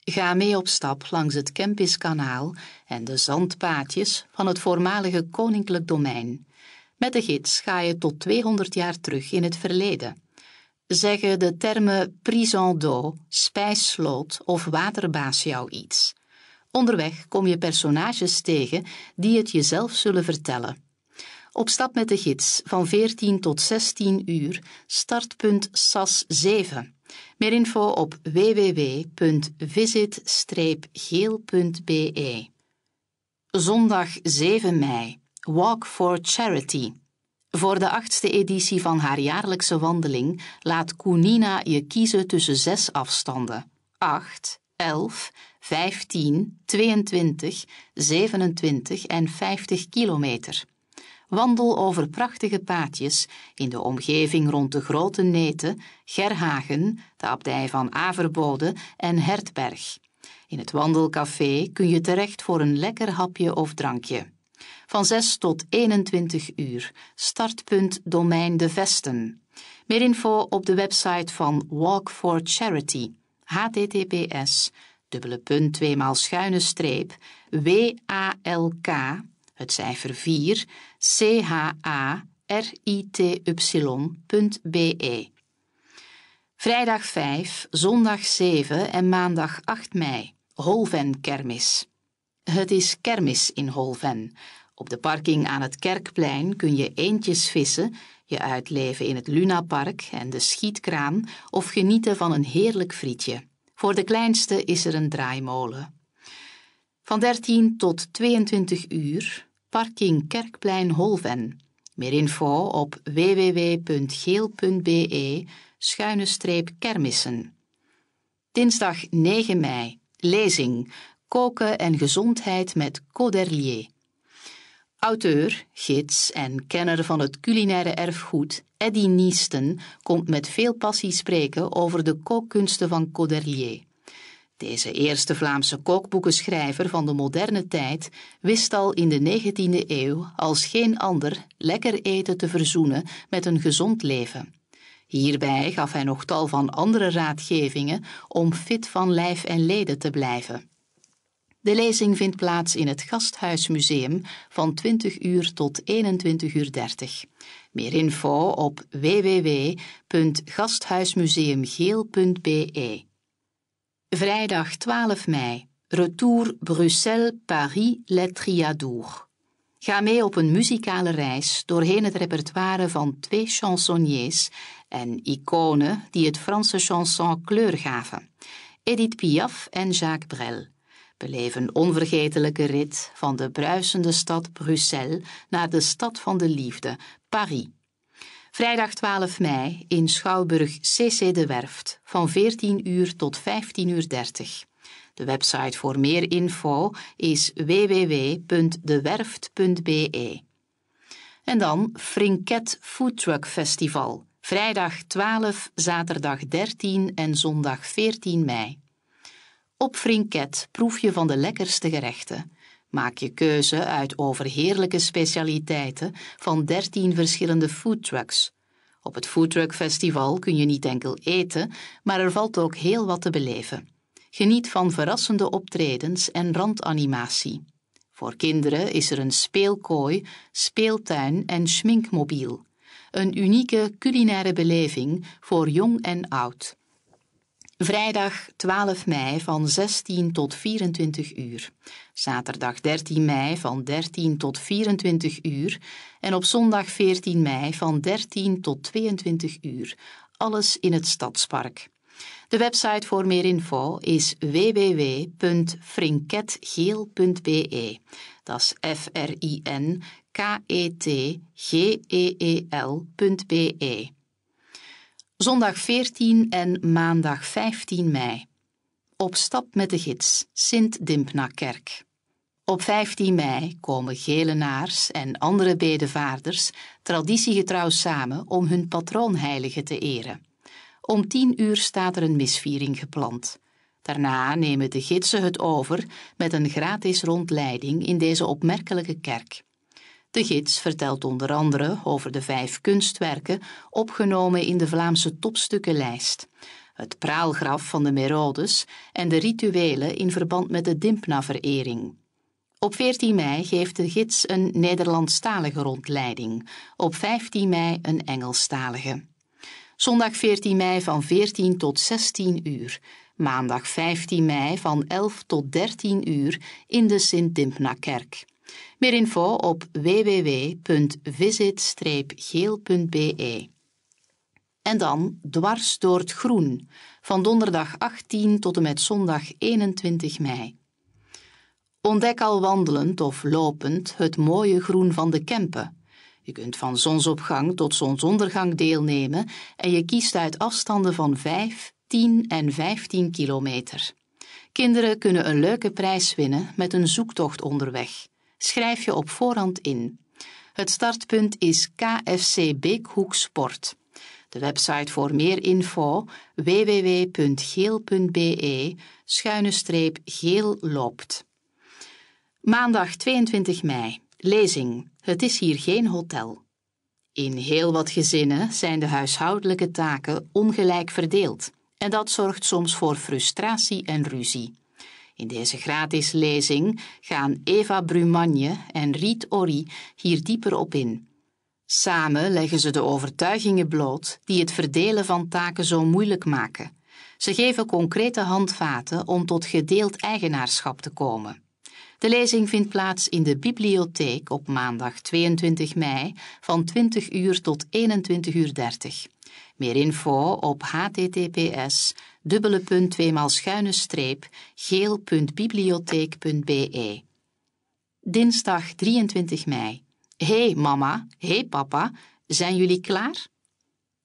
Ga mee op stap langs het Kempiskanaal en de zandpaadjes van het voormalige koninklijk domein. Met de gids ga je tot 200 jaar terug in het verleden. Zeggen de termen prison d'eau, spijssloot of waterbaas jou iets. Onderweg kom je personages tegen die het jezelf zullen vertellen. Op stap met de gids van 14 tot 16 uur, startpunt SAS 7. Meer info op www.visit-geel.be. Zondag 7 mei, Walk for Charity. Voor de achtste editie van haar jaarlijkse wandeling laat Koenina je kiezen tussen zes afstanden: 8, 11, 15, 22, 27 en 50 kilometer. Wandel over prachtige paadjes in de omgeving rond de Grote Neten, Gerhagen, de abdij van Averbode en Hertberg. In het wandelcafé kun je terecht voor een lekker hapje of drankje. Van 6 tot 21 uur. Startpunt Domein de Vesten. Meer info op de website van Walk for Charity. https dubbele punt tweemaal schuine streep het cijfer 4 c a e. Vrijdag 5, zondag 7 en maandag 8 mei, Holvenkermis. Het is kermis in Holven. Op de parking aan het Kerkplein kun je eentjes vissen, je uitleven in het Lunapark en de schietkraan of genieten van een heerlijk frietje. Voor de kleinste is er een draaimolen. Van 13 tot 22 uur parking Kerkplein Holven. Meer info op www.geel.be schuine streep kermissen. Dinsdag 9 mei. Lezing Koken en gezondheid met Coderlier. Auteur, gids en kenner van het culinaire erfgoed Eddy Niesten komt met veel passie spreken over de kookkunsten van Coderlier. Deze eerste Vlaamse kookboekenschrijver van de moderne tijd wist al in de 19e eeuw als geen ander lekker eten te verzoenen met een gezond leven. Hierbij gaf hij nog tal van andere raadgevingen om fit van lijf en leden te blijven. De lezing vindt plaats in het Gasthuismuseum van 20 uur tot 21.30 uur. 30. Meer info op www.gasthuismuseumgeel.be. Vrijdag 12 mei. Retour Bruxelles-Paris-Les Triadours. Ga mee op een muzikale reis doorheen het repertoire van twee chansonniers en iconen die het Franse chanson kleur gaven: Edith Piaf en Jacques Brel. Beleef een onvergetelijke rit van de bruisende stad Bruxelles naar de stad van de liefde, Paris. Vrijdag 12 mei in Schouwburg CC de Werft van 14 uur tot 15 uur 30. De website voor meer info is www.dewerft.be. En dan Frinket Foodtruck Festival, vrijdag 12, zaterdag 13 en zondag 14 mei. Op Frinket proef je van de lekkerste gerechten. Maak je keuze uit overheerlijke specialiteiten van 13 verschillende foodtrucks. Op het Foodtruck Festival kun je niet enkel eten, maar er valt ook heel wat te beleven. Geniet van verrassende optredens en randanimatie. Voor kinderen is er een speelkooi, speeltuin en schminkmobiel. Een unieke culinaire beleving voor jong en oud. Vrijdag 12 mei van 16 tot 24 uur. Zaterdag 13 mei van 13 tot 24 uur. En op zondag 14 mei van 13 tot 22 uur. Alles in het stadspark. De website voor meer info is www.frinketgeel.be. Dat is F-R-I-N-K-E-T-G-E-E-L.be zondag 14 en maandag 15 mei. Op stap met de gids Sint Dimpnakerk. Op 15 mei komen gelenaars en andere bedevaarders traditiegetrouw samen om hun patroonheilige te eren. Om 10 uur staat er een misviering gepland. Daarna nemen de gidsen het over met een gratis rondleiding in deze opmerkelijke kerk. De gids vertelt onder andere over de vijf kunstwerken opgenomen in de Vlaamse topstukkenlijst, het praalgraf van de Merodes en de rituelen in verband met de Dimpna-verering. Op 14 mei geeft de gids een Nederlandstalige rondleiding, op 15 mei een Engelstalige. Zondag 14 mei van 14 tot 16 uur, maandag 15 mei van 11 tot 13 uur in de Sint-Dimpna-kerk. Meer info op www.visit-geel.be. En dan Dwars door het Groen, van donderdag 18 tot en met zondag 21 mei. Ontdek al wandelend of lopend het mooie groen van de Kempen. Je kunt van zonsopgang tot zonsondergang deelnemen en je kiest uit afstanden van 5, 10 en 15 kilometer. Kinderen kunnen een leuke prijs winnen met een zoektocht onderweg schrijf je op voorhand in. Het startpunt is KFC Beekhoek Sport. De website voor meer info www.geel.be schuine streep geel loopt. Maandag 22 mei. Lezing. Het is hier geen hotel. In heel wat gezinnen zijn de huishoudelijke taken ongelijk verdeeld en dat zorgt soms voor frustratie en ruzie. In deze gratis lezing gaan Eva Brumagne en Riet Orri hier dieper op in. Samen leggen ze de overtuigingen bloot die het verdelen van taken zo moeilijk maken. Ze geven concrete handvaten om tot gedeeld eigenaarschap te komen. De lezing vindt plaats in de bibliotheek op maandag 22 mei van 20 uur tot 21.30 uur 30. Meer info op https dubbele punt tweemaal schuine streep geel.bibliotheek.be. Dinsdag 23 mei. hey mama, hey papa, zijn jullie klaar?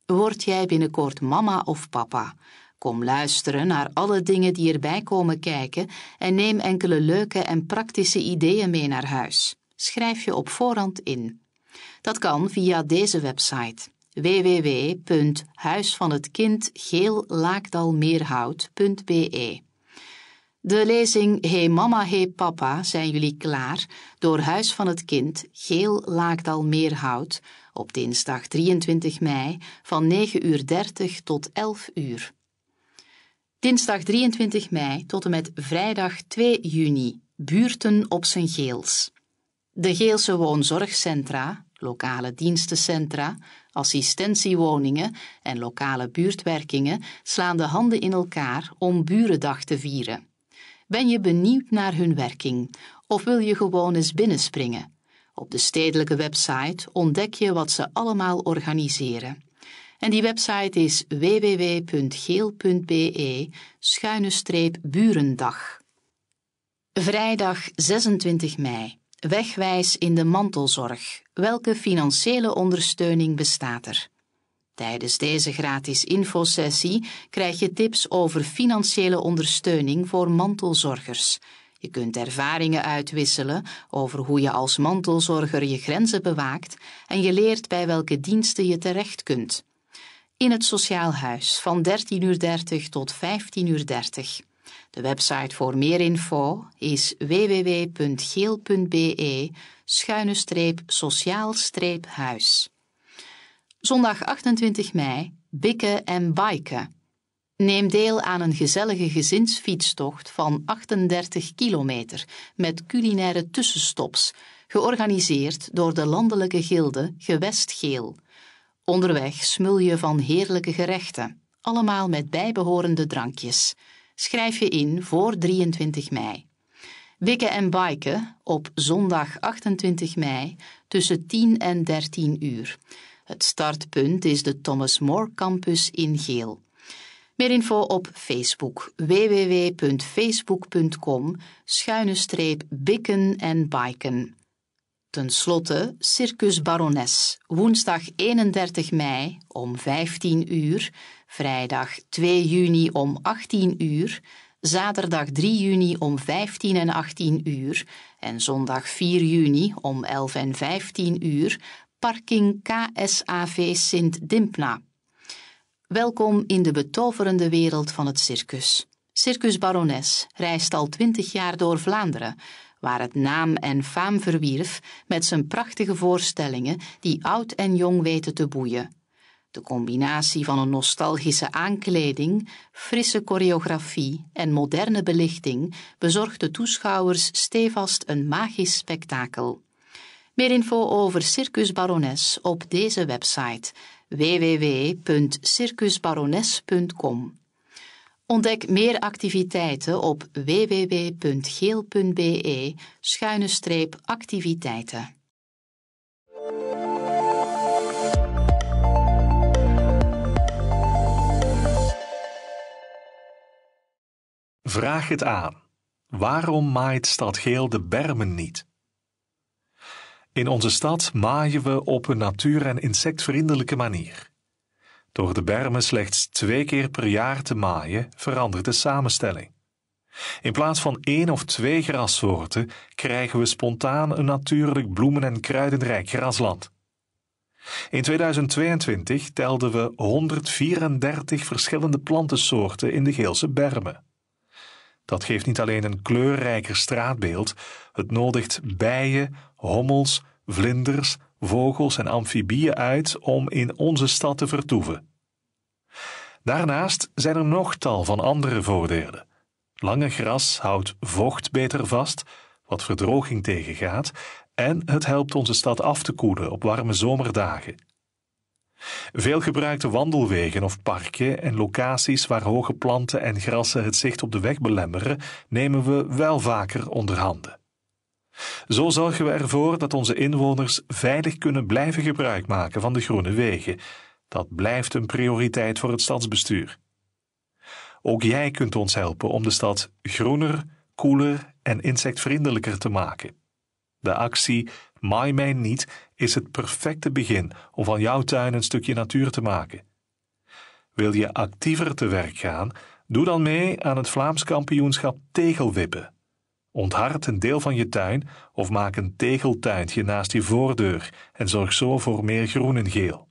Word jij binnenkort mama of papa? Kom luisteren naar alle dingen die erbij komen kijken en neem enkele leuke en praktische ideeën mee naar huis. Schrijf je op voorhand in. Dat kan via deze website www.huisvanhetkind.geellaakdalmeerhout.be. De lezing Hey Mama, Hey Papa zijn jullie klaar door Huis van het Kind Geel Laakdal Meerhout op dinsdag 23 mei van 9.30 uur 30 tot 11 uur. Dinsdag 23 mei tot en met vrijdag 2 juni, buurten op zijn Geels. De Geelse woonzorgcentra, lokale dienstencentra, Assistentiewoningen en lokale buurtwerkingen slaan de handen in elkaar om Burendag te vieren. Ben je benieuwd naar hun werking of wil je gewoon eens binnenspringen? Op de stedelijke website ontdek je wat ze allemaal organiseren. En die website is www.geel.be schuine burendag. Vrijdag 26 mei Wegwijs in de mantelzorg. Welke financiële ondersteuning bestaat er? Tijdens deze gratis infosessie krijg je tips over financiële ondersteuning voor mantelzorgers. Je kunt ervaringen uitwisselen over hoe je als mantelzorger je grenzen bewaakt en je leert bij welke diensten je terecht kunt. In het Sociaal Huis van 13.30 uur tot 15.30 uur. De website voor meer info is www.geel.be-sociaal-huis. schuine Zondag 28 mei, bikken en biken. Neem deel aan een gezellige gezinsfietstocht van 38 kilometer met culinaire tussenstops, georganiseerd door de landelijke gilde Gewest Geel. Onderweg smul je van heerlijke gerechten, allemaal met bijbehorende drankjes schrijf je in voor 23 mei. Bikken en biken op zondag 28 mei tussen 10 en 13 uur. Het startpunt is de Thomas More Campus in Geel. Meer info op Facebook www.facebook.com schuine streep bikken en biken. Ten slotte Circus Barones, woensdag 31 mei om 15 uur, vrijdag 2 juni om 18 uur, zaterdag 3 juni om 15 en 18 uur en zondag 4 juni om 11 en 15 uur, parking KSAV Sint Dimpna. Welkom in de betoverende wereld van het circus. Circus Barones reist al 20 jaar door Vlaanderen waar het naam en faam verwierf met zijn prachtige voorstellingen die oud en jong weten te boeien. De combinatie van een nostalgische aankleding, frisse choreografie en moderne belichting bezorgt de toeschouwers stevast een magisch spektakel. Meer info over Circus Barones op deze website www.circusbarones.com. Ontdek meer activiteiten op www.geel.be-activiteiten. Vraag het aan. Waarom maait Stad Geel de bermen niet? In onze stad maaien we op een natuur- en insectvriendelijke manier. Door de bermen slechts twee keer per jaar te maaien verandert de samenstelling. In plaats van één of twee grassoorten krijgen we spontaan een natuurlijk bloemen- en kruidenrijk grasland. In 2022 telden we 134 verschillende plantensoorten in de Geelse bermen. Dat geeft niet alleen een kleurrijker straatbeeld, het nodigt bijen, hommels, vlinders, vogels en amfibieën uit om in onze stad te vertoeven. Daarnaast zijn er nog tal van andere voordelen. Lange gras houdt vocht beter vast, wat verdroging tegengaat, en het helpt onze stad af te koelen op warme zomerdagen. Veel gebruikte wandelwegen of parken en locaties waar hoge planten en grassen het zicht op de weg belemmeren, nemen we wel vaker onder handen. Zo zorgen we ervoor dat onze inwoners veilig kunnen blijven gebruik maken van de groene wegen. Dat blijft een prioriteit voor het stadsbestuur. Ook jij kunt ons helpen om de stad groener, koeler en insectvriendelijker te maken. De actie Maai Mij Niet is het perfecte begin om van jouw tuin een stukje natuur te maken. Wil je actiever te werk gaan? Doe dan mee aan het Vlaams kampioenschap Tegelwippen Onthard een deel van je tuin of maak een tegeltuintje naast je voordeur en zorg zo voor meer groen en geel.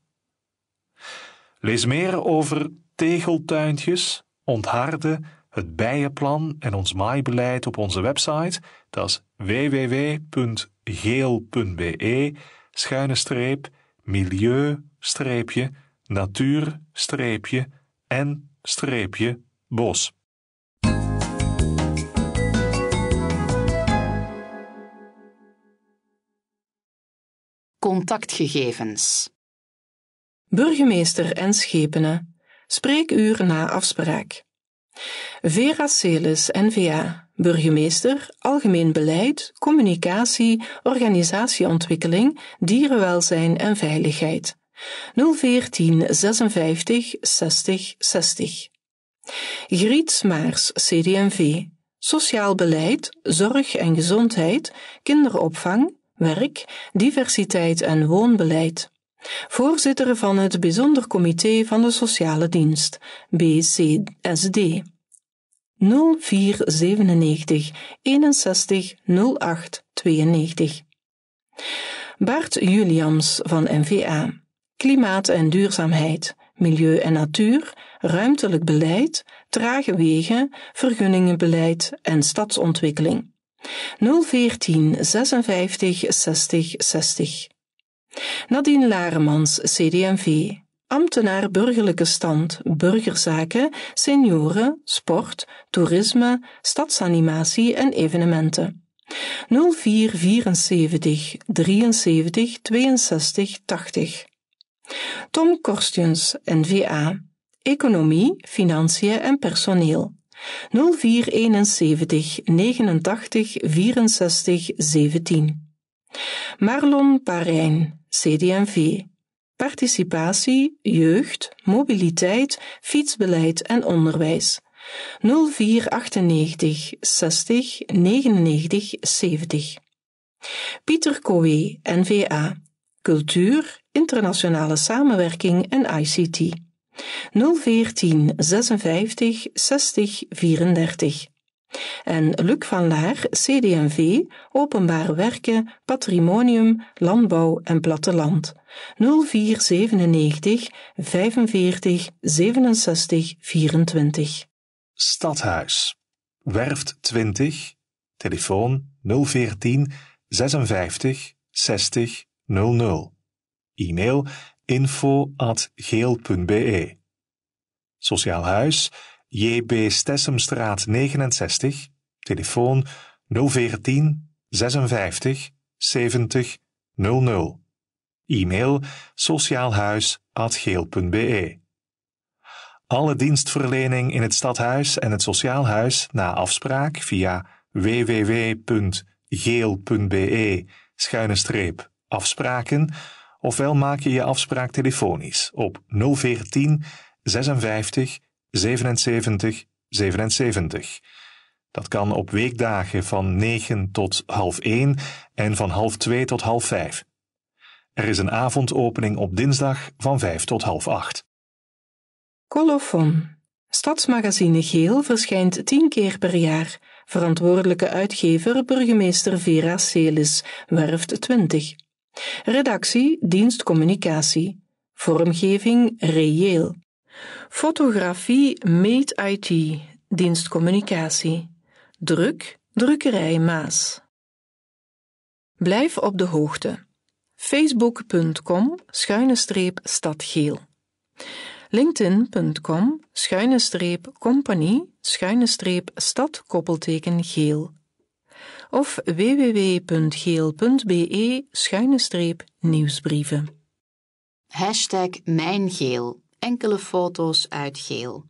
Lees meer over tegeltuintjes, ontharden, het bijenplan en ons maaibeleid op onze website. Dat is www.geel.be schuine streep milieu streepje natuur streepje en streepje bos. Contactgegevens. Burgemeester en Schepenen, spreekuur na afspraak. Vera Celis, NVA, burgemeester, algemeen beleid, communicatie, organisatieontwikkeling, dierenwelzijn en veiligheid. 014 56 60 60. Griet Smaars, CDMV, sociaal beleid, zorg en gezondheid, kinderopvang, werk, diversiteit en woonbeleid. Voorzitter van het Bijzonder Comité van de Sociale Dienst, BCSD. 0497 61 08 92. Bart Juliams van NVA. Klimaat en duurzaamheid, milieu en natuur, ruimtelijk beleid, trage wegen, vergunningenbeleid en stadsontwikkeling. 014 56 60 60. Nadine Laremans, CDMV. Ambtenaar burgerlijke stand, burgerzaken, senioren, sport, toerisme, stadsanimatie en evenementen. 74 73 62 80. Tom Korstjens, NVA. Economie, Financiën en Personeel. 0471 89 64 17. Marlon Parijn, CDMV. Participatie, jeugd, mobiliteit, fietsbeleid en onderwijs. 0498 60 99 70. Pieter Kooi, NVA. Cultuur, internationale samenwerking en ICT. 014 56 60 34. En Luc van Laar, CDMV, Openbaar Werken, Patrimonium, Landbouw en Platteland. 0497 45 67 24. Stadhuis, Werft 20, telefoon 014 56 60 00. E-mail info.geel.be. Sociaal Huis, JB Stessemstraat 69, telefoon 014 56 70 00. E-mail sociaalhuis.geel.be. Alle dienstverlening in het stadhuis en het sociaal huis na afspraak via www.geel.be schuine streep afspraken ofwel maak je je afspraak telefonisch op 014 56 77 77. Dat kan op weekdagen van 9 tot half 1 en van half 2 tot half 5. Er is een avondopening op dinsdag van 5 tot half 8. Colofon. Stadsmagazine Geel verschijnt 10 keer per jaar. Verantwoordelijke uitgever burgemeester Vera Celis, werft 20. Redactie, dienstcommunicatie, Vormgeving, reëel. Fotografie, meet IT, dienst Druk, drukkerij Maas. Blijf op de hoogte. facebook.com schuine streep stadgeel. linkedin.com schuine streep compagnie schuine streep stad koppelteken geel of www.geel.be-nieuwsbrieven. Hashtag Mijn Geel. Enkele foto's uit Geel.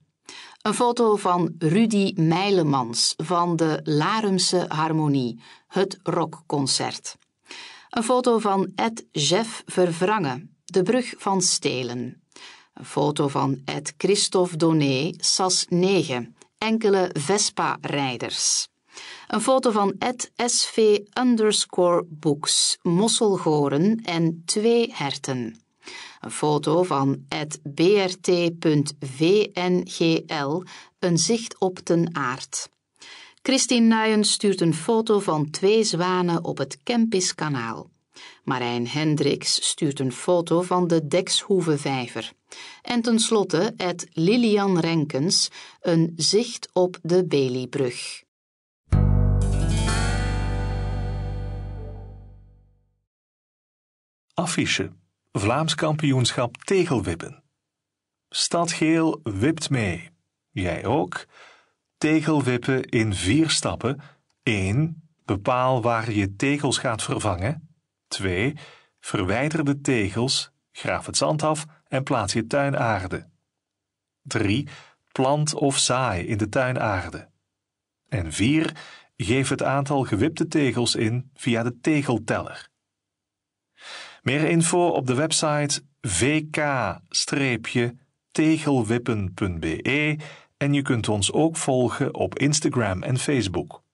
Een foto van Rudy Meilemans van de Larumse Harmonie, het rockconcert. Een foto van Ed Jeff Vervrangen, de brug van Stelen. Een foto van Ed Christophe Donné, SAS 9, enkele Vespa-rijders. Een foto van SV underscore books, mosselgoren en twee herten. Een foto van brt.vngl, een zicht op ten aard. Christine Nuyen stuurt een foto van twee zwanen op het Kempiskanaal. Marijn Hendricks stuurt een foto van de Dekshoevenvijver. En tenslotte, het Lilian Renkens, een zicht op de Beliebrug. Affiche. Vlaams kampioenschap tegelwippen. Stadgeel wipt mee. Jij ook? Tegelwippen in vier stappen. 1. Bepaal waar je tegels gaat vervangen. 2. Verwijder de tegels, graaf het zand af en plaats je tuinaarde. 3. Plant of zaai in de tuinaarde. En 4. Geef het aantal gewipte tegels in via de tegelteller. Meer info op de website vk-tegelwippen.be en je kunt ons ook volgen op Instagram en Facebook.